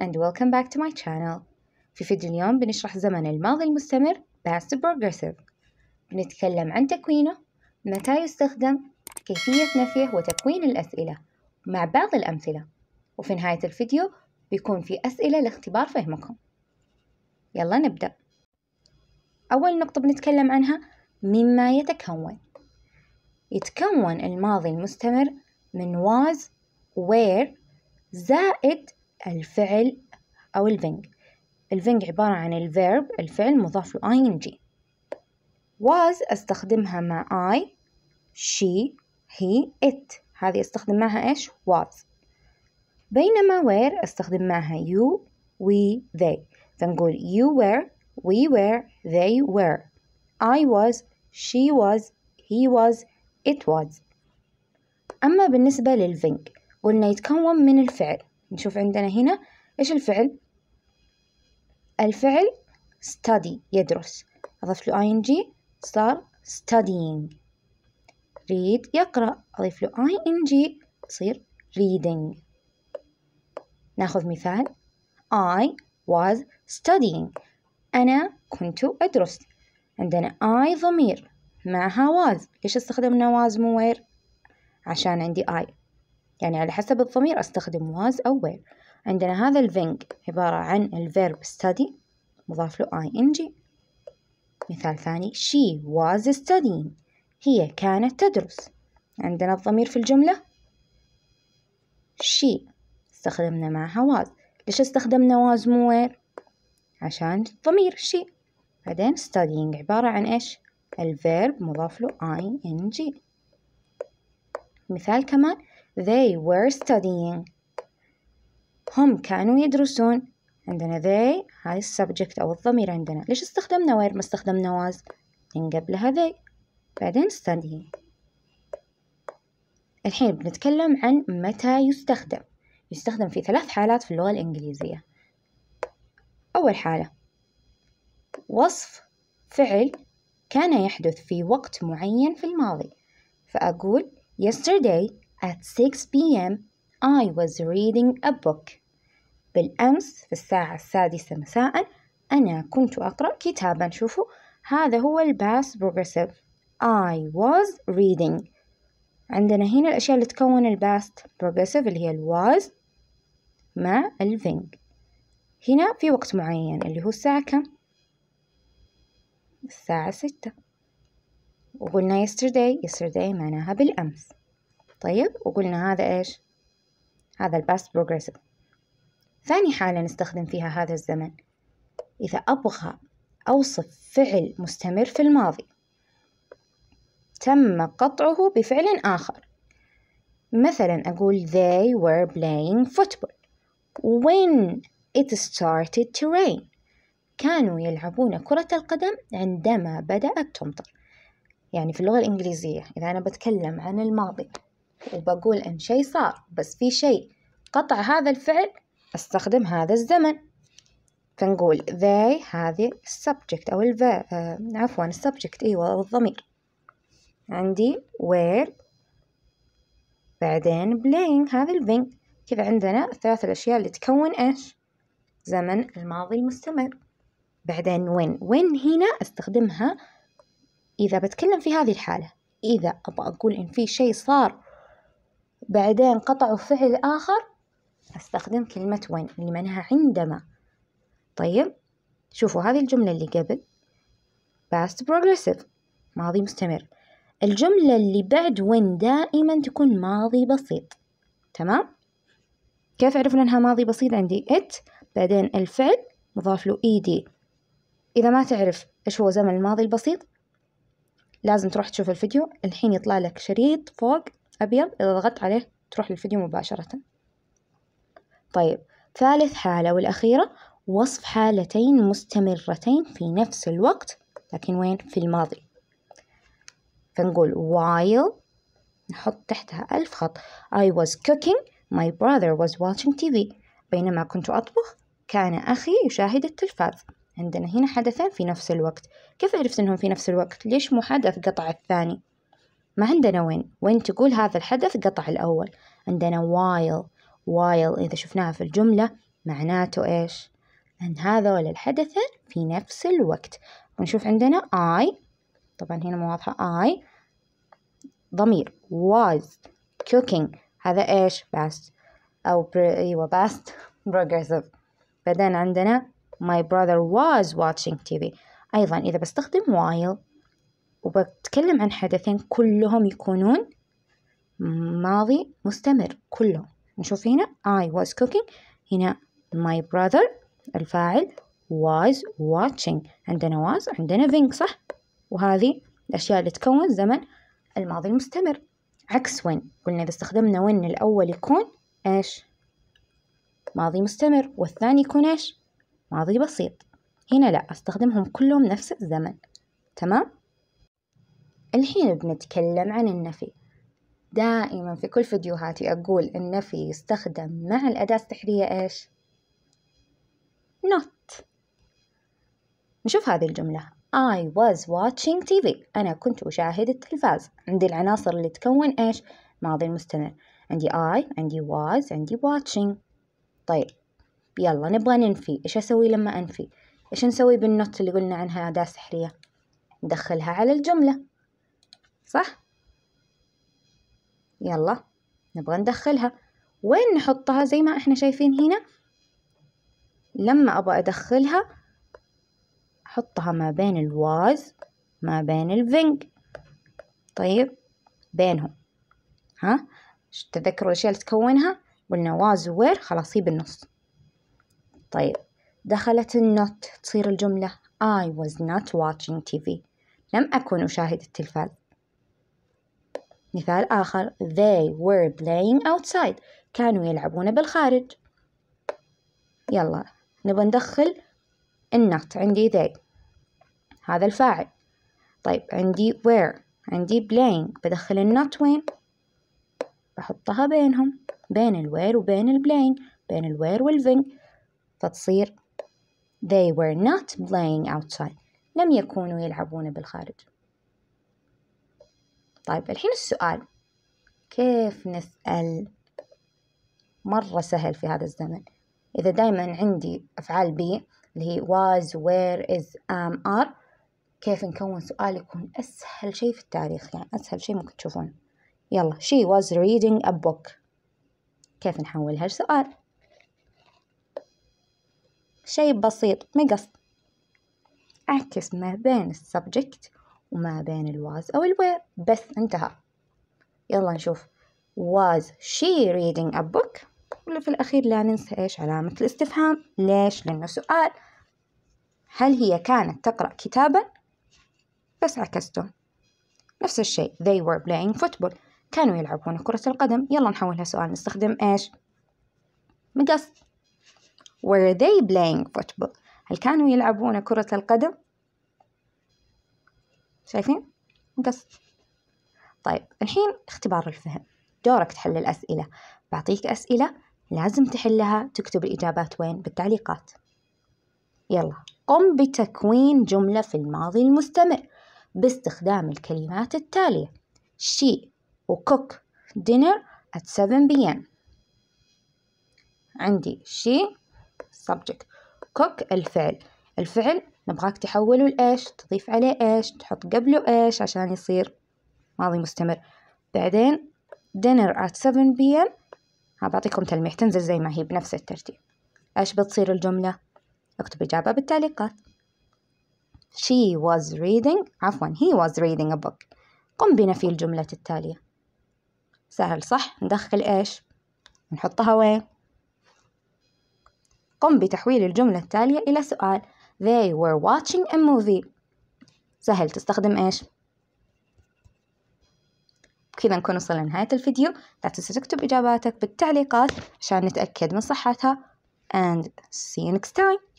everyone and welcome back to my channel في فيديو اليوم بنشرح زمن الماضي المستمر past progressive بنتكلم عن تكوينه متى يستخدم كيفية نفيه وتكوين الأسئلة مع بعض الأمثلة وفي نهاية الفيديو بيكون في أسئلة لاختبار فهمكم يلا نبدأ أول نقطة بنتكلم عنها مما يتكون يتكون الماضي المستمر من was where زائد الفعل أو الفنج الفنج عبارة عن الفيرب الفعل مضاف له ing was أستخدمها مع I she he it هذه أستخدم معها إيش was بينما where أستخدم معها you we they فنقول you were we were they were I was she was he was it was أما بالنسبة للفنج قلنا يتكون من الفعل نشوف عندنا هنا إيش الفعل الفعل study يدرس أضف له ing صار studying read يقرأ أضيف له ing صير reading ناخذ مثال I was studying أنا كنت أدرس عندنا I ضمير معها was ليش استخدمنا was مو عشان عندي I يعني على حسب الضمير أستخدم was أو were عندنا هذا الفينج عبارة عن الفيرب study مضاف له ing مثال ثاني she was studying هي كانت تدرس عندنا الضمير في الجملة she استخدمنا معها was ليش استخدمنا was مو where عشان الضمير she بعدين studying عبارة عن إيش الفيرب مضاف له ing مثال كمان They were studying هم كانوا يدرسون عندنا they هاي السبجكت أو الضمير عندنا ليش استخدمنا where ما استخدمنا was إن قبلها they بعدين studying الحين بنتكلم عن متى يستخدم يستخدم في ثلاث حالات في اللغة الإنجليزية أول حالة وصف فعل كان يحدث في وقت معين في الماضي فأقول yesterday At 6 p.m. I was reading a book. بالأمس في الساعة السادسة مساء أنا كنت أقرأ كتابا شوفوا هذا هو الباس بروجرسيف I was reading عندنا هنا الأشياء اللي تكون الباست بروجرسيف اللي هي ال was مع ال thing هنا في وقت معين اللي هو الساعة كم؟ الساعة ستة وقلنا yesterday yesterday معناها بالأمس طيب وقلنا هذا إيش هذا الباست progressive ثاني حالة نستخدم فيها هذا الزمن إذا أبغى أوصف فعل مستمر في الماضي تم قطعه بفعل آخر مثلا أقول they were playing football when it started to rain كانوا يلعبون كرة القدم عندما بدأت تمطر يعني في اللغة الإنجليزية إذا أنا بتكلم عن الماضي وبقول إن شيء صار بس في شيء قطع هذا الفعل أستخدم هذا الزمن فنقول they هذه subject أو الفا آه عفوا subject أيوة أو الضمير عندي where بعدين playing هذا البنج كذا عندنا الثلاث الأشياء اللي تكون إيش زمن الماضي المستمر بعدين when when هنا استخدمها إذا بتكلم في هذه الحالة إذا أبغى أقول إن في شيء صار بعدين قطعوا فعل آخر أستخدم كلمة when اللي معناها عندما طيب شوفوا هذه الجملة اللي قبل past progressive ماضي مستمر الجملة اللي بعد when دائما تكون ماضي بسيط تمام كيف عرفنا انها ماضي بسيط عندي it بعدين الفعل مضاف له ed اذا ما تعرف ايش هو زمن الماضي البسيط لازم تروح تشوف الفيديو الحين يطلع لك شريط فوق أبيض إذا ضغطت عليه تروح للفيديو مباشرة طيب ثالث حالة والأخيرة وصف حالتين مستمرتين في نفس الوقت لكن وين في الماضي فنقول while نحط تحتها ألف خط I was cooking my brother was watching TV بينما كنت أطبخ كان أخي يشاهد التلفاز عندنا هنا حدثان في نفس الوقت كيف عرفت أنهم في نفس الوقت؟ ليش مو حدث قطع الثاني؟ ما عندنا وين وين تقول هذا الحدث قطع الأول عندنا while while إذا شفناها في الجملة معناته إيش أن هذول الحدثين في نفس الوقت ونشوف عندنا I طبعا هنا مو واضحة I ضمير was cooking هذا إيش past أو أيوة past progressive بعدين عندنا my brother was watching TV أيضا إذا بستخدم while وبتكلم عن حدثين كلهم يكونون ماضي مستمر كلهم نشوف هنا I was cooking هنا my brother الفاعل was watching عندنا was عندنا think صح وهذه الأشياء اللي تكون زمن الماضي المستمر عكس when قلنا إذا استخدمنا when الأول يكون إيش ماضي مستمر والثاني يكون إيش ماضي بسيط هنا لا استخدمهم كلهم نفس الزمن تمام الحين بنتكلم عن النفي دائما في كل فيديوهاتي أقول النفي يستخدم مع الأداة السحرية إيش؟ not نشوف هذه الجملة I was watching TV أنا كنت أشاهد التلفاز عندي العناصر اللي تكون إيش؟ ماضي المستمر عندي I عندي was عندي watching طيب يلا نبغى ننفي إيش أسوي لما أنفي؟ إيش نسوي بالنوت اللي قلنا عنها أداة سحرية؟ ندخلها على الجملة صح يلا نبغى ندخلها وين نحطها زي ما احنا شايفين هنا لما ابغى ادخلها احطها ما بين الواز ما بين الفينج طيب بينهم ها تذكروا الاشياء اللي تكونها قلنا واز وير خلاص هي بالنص طيب دخلت النوت تصير الجملة I was not watching TV لم أكن أشاهد التلفاز مثال آخر they were playing outside كانوا يلعبون بالخارج يلا نبغى ندخل النقط عندي they هذا الفاعل طيب عندي where عندي playing بدخل النقط وين بحطها بينهم بين الوير وبين playing بين الوير والفينج فتصير they were not playing outside لم يكونوا يلعبون بالخارج طيب الحين السؤال كيف نسأل مرة سهل في هذا الزمن إذا دايما عندي أفعال بي اللي هي was where is am are كيف نكون سؤال يكون أسهل شيء في التاريخ يعني أسهل شيء ممكن تشوفونه يلا she was reading a book كيف نحولها لسؤال شيء بسيط مقص أعكس ما بين السبجكت وما بين الواز أو الوير بس انتهى يلا نشوف was she reading a book في الأخير لا ننسى إيش علامة الاستفهام ليش لأنه سؤال هل هي كانت تقرأ كتابا بس عكسته نفس الشيء they were playing football كانوا يلعبون كرة القدم يلا نحولها سؤال نستخدم إيش مقص were they playing football هل كانوا يلعبون كرة القدم شايفين مقص طيب الحين اختبار الفهم دورك تحل الأسئلة بعطيك أسئلة لازم تحلها تكتب الإجابات وين بالتعليقات يلا قم بتكوين جملة في الماضي المستمر باستخدام الكلمات التالية she وكوك dinner at 7 pm عندي she subject cook الفعل الفعل نبغاك تحوله لإيش تضيف عليه إيش تحط قبله إيش عشان يصير ماضي مستمر بعدين dinner at 7 pm بعطيكم تلميح تنزل زي ما هي بنفس الترتيب إيش بتصير الجملة اكتب إجابة بالتعليقات she was reading عفوا he was reading a book قم بنفي الجملة التالية سهل صح ندخل إيش نحطها وين قم بتحويل الجملة التالية إلى سؤال They were watching a movie سهل تستخدم إيش بكذا نكون وصلنا لنهاية الفيديو لا تنسى تكتب إجاباتك بالتعليقات عشان نتأكد من صحتها and see you next time